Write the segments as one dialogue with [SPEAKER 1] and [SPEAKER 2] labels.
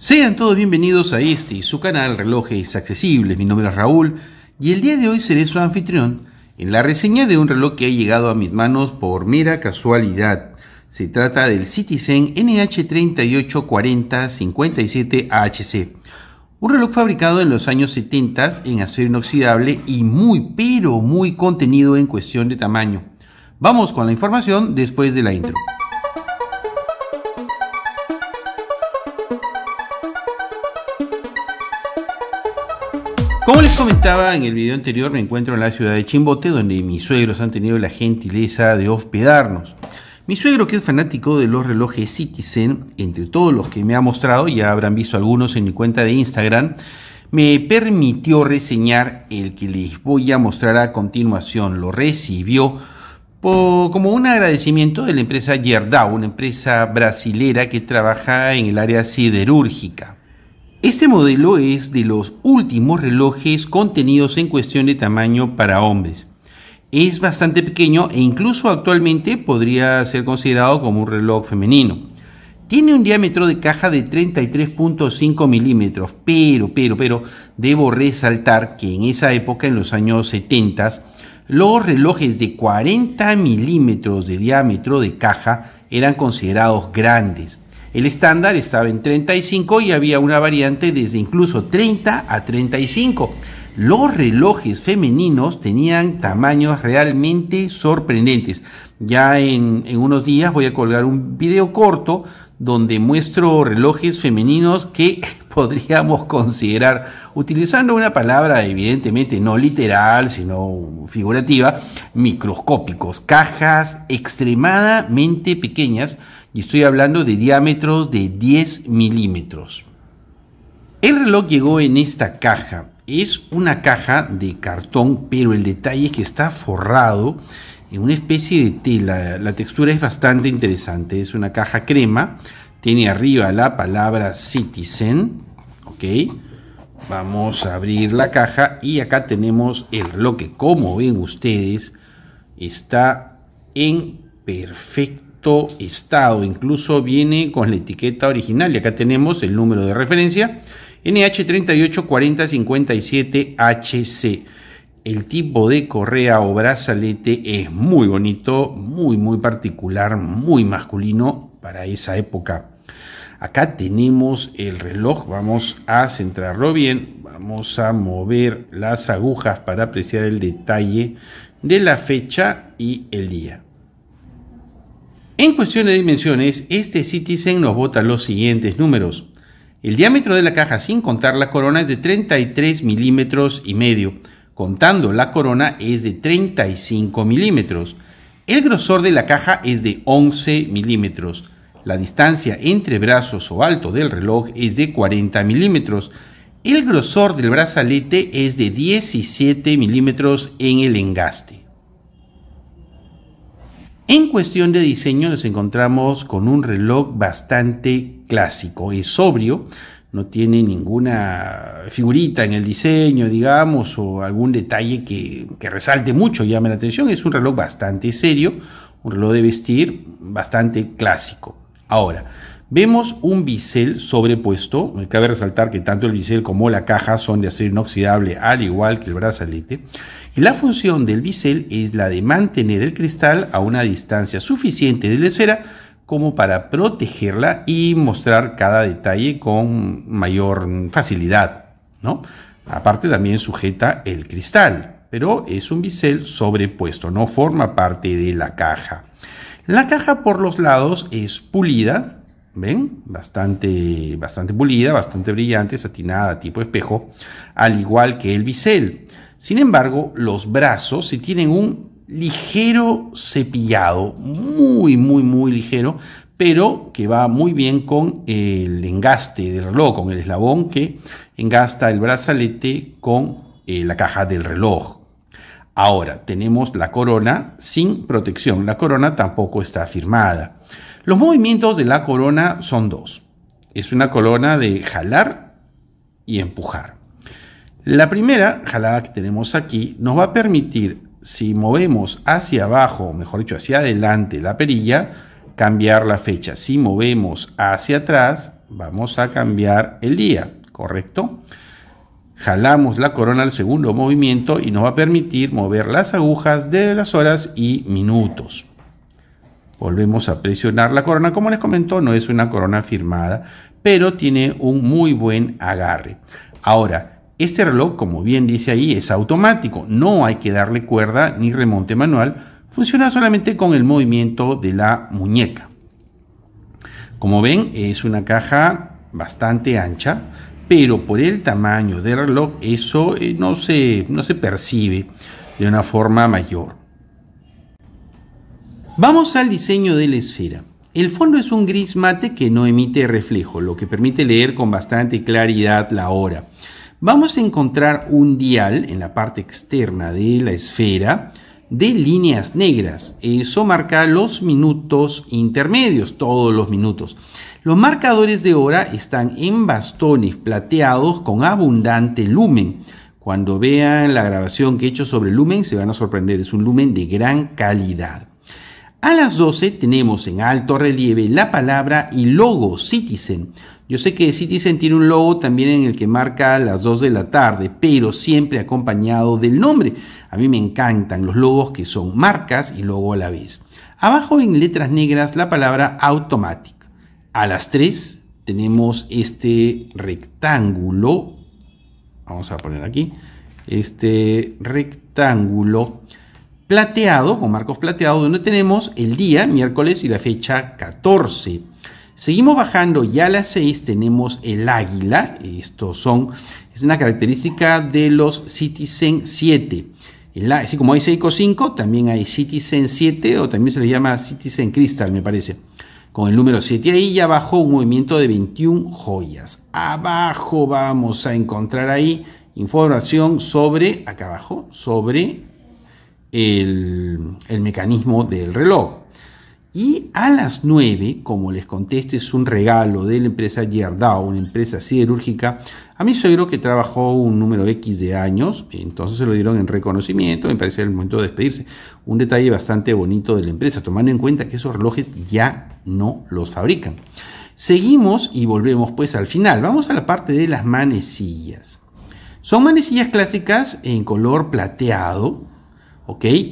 [SPEAKER 1] Sean todos bienvenidos a este, su canal Relojes Accesibles. Mi nombre es Raúl y el día de hoy seré su anfitrión en la reseña de un reloj que ha llegado a mis manos por mera casualidad. Se trata del Citizen nh 384057 ahc un reloj fabricado en los años 70 en acero inoxidable y muy pero muy contenido en cuestión de tamaño. Vamos con la información después de la intro. Como les comentaba en el video anterior, me encuentro en la ciudad de Chimbote, donde mis suegros han tenido la gentileza de hospedarnos. Mi suegro, que es fanático de los relojes Citizen, entre todos los que me ha mostrado, ya habrán visto algunos en mi cuenta de Instagram, me permitió reseñar el que les voy a mostrar a continuación. Lo recibió como un agradecimiento de la empresa Yerdao, una empresa brasilera que trabaja en el área siderúrgica. Este modelo es de los últimos relojes contenidos en cuestión de tamaño para hombres. Es bastante pequeño e incluso actualmente podría ser considerado como un reloj femenino. Tiene un diámetro de caja de 33.5 milímetros, pero, pero, pero, debo resaltar que en esa época, en los años 70, los relojes de 40 milímetros de diámetro de caja eran considerados grandes. El estándar estaba en 35 y había una variante desde incluso 30 a 35. Los relojes femeninos tenían tamaños realmente sorprendentes. Ya en, unos días voy a colgar un video corto donde muestro relojes femeninos que podríamos considerar, utilizando una palabra evidentemente no literal, sino figurativa, microscópicos, cajas extremadamente pequeñas, y estoy hablando de diámetros de 10 milímetros. El reloj llegó en esta caja. Es una caja de cartón, pero el detalle es que está forrado en una especie de tela. La textura es bastante interesante. Es una caja crema. Tiene arriba la palabra Citizen. Ok. Vamos a abrir la caja y acá tenemos el bloque. Como ven ustedes, está en perfecto estado. Incluso viene con la etiqueta original. Y acá tenemos el número de referencia. NH384057HC. El tipo de correa o brazalete es muy bonito, muy, muy particular, muy masculino para esa época. Acá tenemos el reloj, vamos a centrarlo bien, vamos a mover las agujas para apreciar el detalle de la fecha y el día. En cuestión de dimensiones, este Citizen nos bota los siguientes números. El diámetro de la caja sin contar la corona es de 33 milímetros y medio contando la corona, es de 35 milímetros. El grosor de la caja es de 11 milímetros. La distancia entre brazos o alto del reloj es de 40 milímetros. El grosor del brazalete es de 17 milímetros en el engaste. En cuestión de diseño nos encontramos con un reloj bastante clásico, es sobrio, no tiene ninguna figurita en el diseño, digamos, o algún detalle que, resalte mucho, llame la atención. Es un reloj bastante serio, un reloj de vestir bastante clásico. Ahora, vemos un bisel sobrepuesto. Cabe resaltar que tanto el bisel como la caja son de acero inoxidable, al igual que el brazalete. Y la función del bisel es la de mantener el cristal a una distancia suficiente de la esfera como para protegerla y mostrar cada detalle con mayor facilidad, ¿no? Aparte también sujeta el cristal, pero es un bisel sobrepuesto, no forma parte de la caja. La caja por los lados es pulida, ¿ven? Bastante, bastante pulida, bastante brillante, satinada, tipo espejo, al igual que el bisel. Sin embargo, los brazos si tienen un ligero cepillado, muy, muy, muy ligero, pero que va muy bien con el engaste del reloj, con el eslabón que engasta el brazalete con eh, la caja del reloj. Ahora tenemos la corona sin protección, la corona tampoco está firmada. Los movimientos de la corona son dos. Es una corona de jalar y empujar. La primera jalada que tenemos aquí nos va a permitir si movemos hacia abajo, mejor dicho, hacia adelante la perilla, cambiar la fecha. Si movemos hacia atrás, vamos a cambiar el día, ¿correcto? Jalamos la corona al segundo movimiento y nos va a permitir mover las agujas de las horas y minutos. Volvemos a presionar la corona. Como les comentó, no es una corona firmada, pero tiene un muy buen agarre. Ahora, este reloj, como bien dice ahí, es automático, no hay que darle cuerda ni remonte manual, funciona solamente con el movimiento de la muñeca. Como ven, es una caja bastante ancha, pero por el tamaño del reloj eso eh, no se, no se percibe de una forma mayor. Vamos al diseño de la esfera. El fondo es un gris mate que no emite reflejo, lo que permite leer con bastante claridad la hora vamos a encontrar un dial en la parte externa de la esfera de líneas negras. Eso marca los minutos intermedios, todos los minutos. Los marcadores de hora están en bastones plateados con abundante lumen. Cuando vean la grabación que he hecho sobre lumen se van a sorprender, es un lumen de gran calidad. A las 12 tenemos en alto relieve la palabra y logo Citizen, yo sé que Citizen tiene un logo también en el que marca las 2 de la tarde, pero siempre acompañado del nombre. A mí me encantan los logos que son marcas y logo a la vez. Abajo en letras negras la palabra Automatic. A las 3 tenemos este rectángulo. Vamos a poner aquí. Este rectángulo plateado, con marcos plateados, donde tenemos el día, miércoles y la fecha 14. Seguimos bajando, ya a las 6 tenemos el águila, estos son, es una característica de los Citizen 7. así como hay Seiko 5, también hay Citizen 7 o también se le llama Citizen Crystal, me parece. Con el número 7 ahí ya bajó un movimiento de 21 joyas. Abajo vamos a encontrar ahí información sobre, acá abajo, sobre el mecanismo del reloj. Y a las 9, como les conté, es un regalo de la empresa Yerdao, una empresa siderúrgica, a mi suegro que trabajó un número X de años, entonces se lo dieron en reconocimiento, me parece el momento de despedirse. Un detalle bastante bonito de la empresa, tomando en cuenta que esos relojes ya no los fabrican. Seguimos y volvemos pues al final. Vamos a la parte de las manecillas. Son manecillas clásicas en color plateado,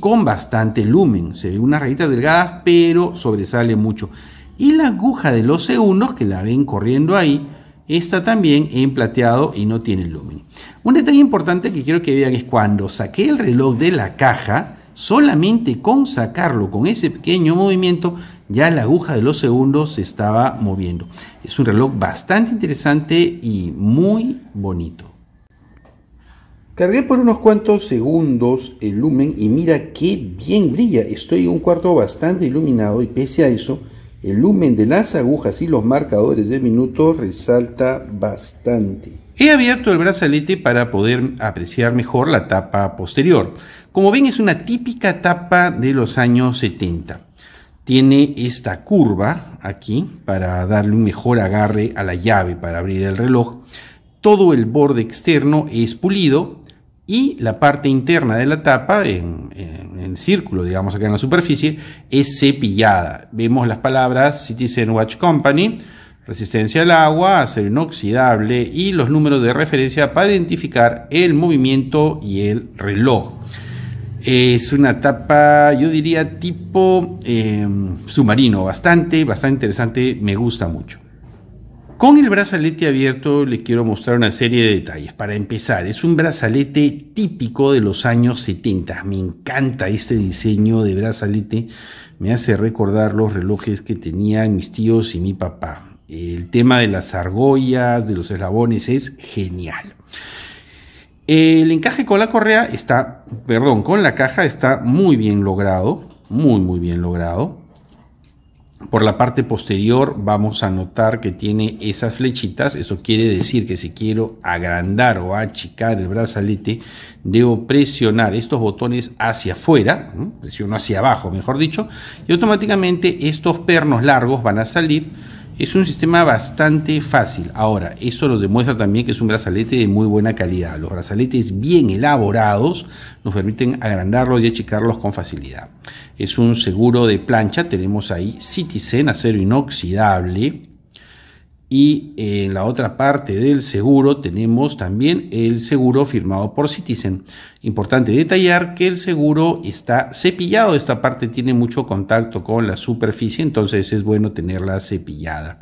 [SPEAKER 1] con bastante lumen. Se ve unas rayitas delgadas, pero sobresale mucho. Y la aguja de los segundos, que la ven corriendo ahí, está también en plateado y no tiene lumen. Un detalle importante que quiero que vean es cuando saqué el reloj de la caja, solamente con sacarlo, con ese pequeño movimiento, ya la aguja de los segundos se estaba moviendo. Es un reloj bastante interesante y muy bonito. Cargué por unos cuantos segundos el lumen y mira qué bien brilla. Estoy en un cuarto bastante iluminado y pese a eso, el lumen de las agujas y los marcadores de minutos resalta bastante. He abierto el brazalete para poder apreciar mejor la tapa posterior. Como ven es una típica tapa de los años 70. Tiene esta curva aquí para darle un mejor agarre a la llave para abrir el reloj. Todo el borde externo es pulido y la parte interna de la tapa, en, el círculo, digamos acá en la superficie, es cepillada. Vemos las palabras Citizen Watch Company, resistencia al agua, acero inoxidable y los números de referencia para identificar el movimiento y el reloj. Es una tapa, yo diría, tipo eh, submarino, bastante, bastante interesante, me gusta mucho. Con el brazalete abierto le quiero mostrar una serie de detalles. Para empezar, es un brazalete típico de los años 70. Me encanta este diseño de brazalete. Me hace recordar los relojes que tenían mis tíos y mi papá. El tema de las argollas, de los eslabones, es genial. El encaje con la correa está, perdón, con la caja está muy bien logrado. Muy, muy bien logrado. Por la parte posterior vamos a notar que tiene esas flechitas, eso quiere decir que si quiero agrandar o achicar el brazalete, debo presionar estos botones hacia afuera, presiono hacia abajo mejor dicho, y automáticamente estos pernos largos van a salir es un sistema bastante fácil. Ahora, esto nos demuestra también que es un brazalete de muy buena calidad. Los brazaletes bien elaborados nos permiten agrandarlos y achicarlos con facilidad. Es un seguro de plancha, tenemos ahí Citizen, acero inoxidable, y en la otra parte del seguro tenemos también el seguro firmado por Citizen. Importante detallar que el seguro está cepillado. Esta parte tiene mucho contacto con la superficie, entonces es bueno tenerla cepillada.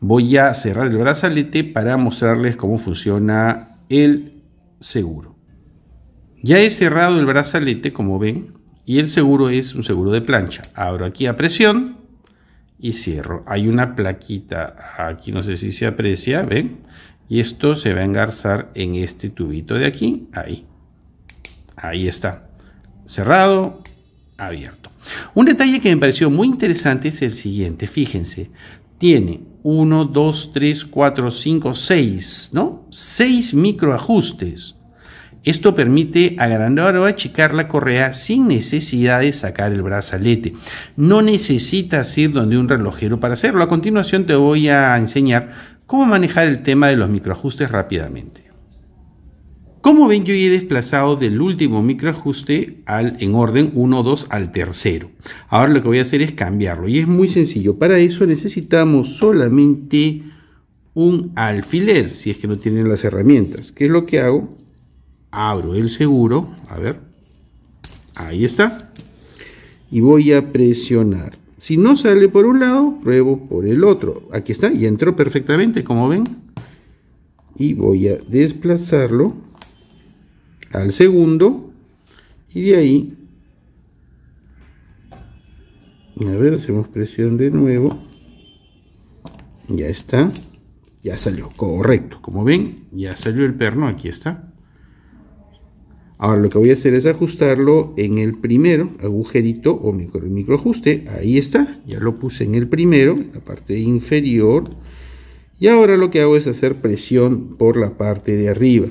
[SPEAKER 1] Voy a cerrar el brazalete para mostrarles cómo funciona el seguro. Ya he cerrado el brazalete, como ven, y el seguro es un seguro de plancha. Abro aquí a presión y cierro. Hay una plaquita aquí, no sé si se aprecia, ¿ven? Y esto se va a engarzar en este tubito de aquí, ahí. Ahí está. Cerrado, abierto. Un detalle que me pareció muy interesante es el siguiente, fíjense. Tiene 1, 2, 3, 4, 5, 6, ¿no? 6 microajustes. Esto permite agrandar o achicar la correa sin necesidad de sacar el brazalete. No necesitas ir donde un relojero para hacerlo. A continuación te voy a enseñar cómo manejar el tema de los microajustes rápidamente. Como ven, yo he desplazado del último microajuste al, en orden 1, 2 al tercero. Ahora lo que voy a hacer es cambiarlo y es muy sencillo. Para eso necesitamos solamente un alfiler, si es que no tienen las herramientas. ¿Qué es lo que hago? abro el seguro, a ver, ahí está, y voy a presionar. Si no sale por un lado, pruebo por el otro. Aquí está, y entró perfectamente, como ven. Y voy a desplazarlo al segundo, y de ahí, a ver, hacemos presión de nuevo, ya está, ya salió, correcto, como ven, ya salió el perno, aquí está. Ahora lo que voy a hacer es ajustarlo en el primero agujerito o micro, ajuste, Ahí está, ya lo puse en el primero, en la parte inferior. Y ahora lo que hago es hacer presión por la parte de arriba.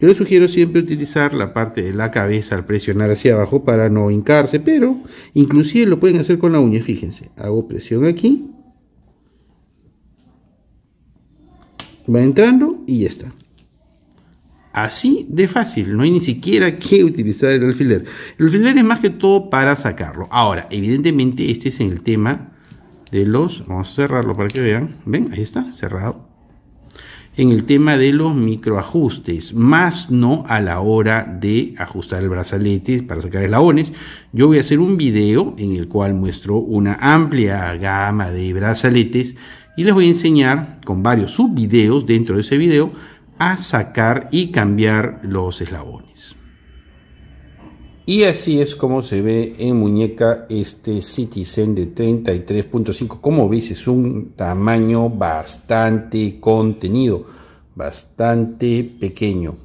[SPEAKER 1] Yo les sugiero siempre utilizar la parte de la cabeza al presionar hacia abajo para no hincarse, pero inclusive lo pueden hacer con la uña, fíjense. Hago presión aquí. Va entrando y ya está. Así de fácil, no hay ni siquiera que utilizar el alfiler. El alfiler es más que todo para sacarlo. Ahora, evidentemente este es en el tema de los... Vamos a cerrarlo para que vean. ¿Ven? Ahí está, cerrado. En el tema de los microajustes, más no a la hora de ajustar el brazalete para sacar eslabones. Yo voy a hacer un video en el cual muestro una amplia gama de brazaletes y les voy a enseñar con varios subvideos dentro de ese video a sacar y cambiar los eslabones. Y así es como se ve en muñeca este Citizen de 33.5. Como veis es un tamaño bastante contenido, bastante pequeño.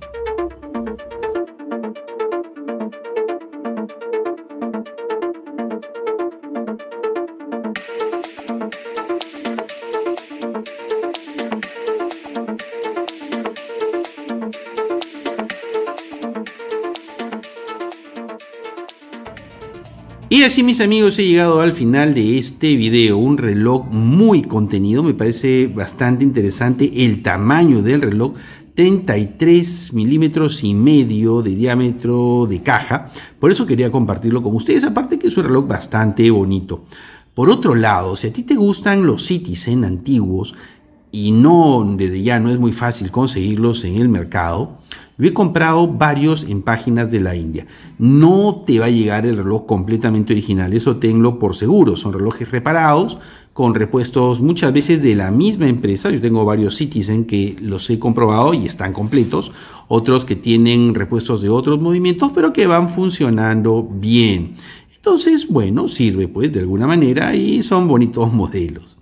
[SPEAKER 1] Y así mis amigos he llegado al final de este video, un reloj muy contenido, me parece bastante interesante el tamaño del reloj, 33 milímetros y medio de diámetro de caja, por eso quería compartirlo con ustedes, aparte que es un reloj bastante bonito. Por otro lado, si a ti te gustan los Citizen antiguos y no desde ya no es muy fácil conseguirlos en el mercado, lo he comprado varios en páginas de la India. No te va a llegar el reloj completamente original, eso tenlo por seguro. Son relojes reparados con repuestos muchas veces de la misma empresa. Yo tengo varios Citizen que los he comprobado y están completos. Otros que tienen repuestos de otros movimientos, pero que van funcionando bien. Entonces, bueno, sirve pues de alguna manera y son bonitos modelos.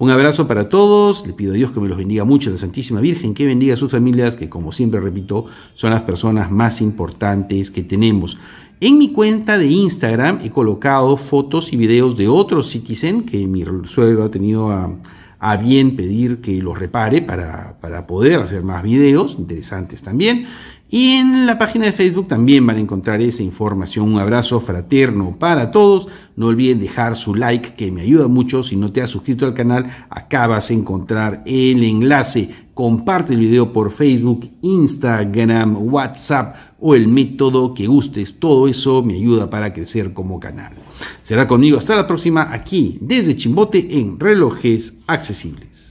[SPEAKER 1] Un abrazo para todos, le pido a Dios que me los bendiga mucho, la Santísima Virgen, que bendiga a sus familias, que como siempre repito, son las personas más importantes que tenemos. En mi cuenta de Instagram he colocado fotos y videos de otros Citizen que mi suegro ha tenido a a bien pedir que los repare para, para poder hacer más videos interesantes también. Y en la página de Facebook también van a encontrar esa información. Un abrazo fraterno para todos. No olviden dejar su like que me ayuda mucho. Si no te has suscrito al canal, acá vas a encontrar el enlace. Comparte el video por Facebook, Instagram, WhatsApp o el método que gustes. Todo eso me ayuda para crecer como canal. Será conmigo hasta la próxima aquí, desde Chimbote, en Relojes Accesibles.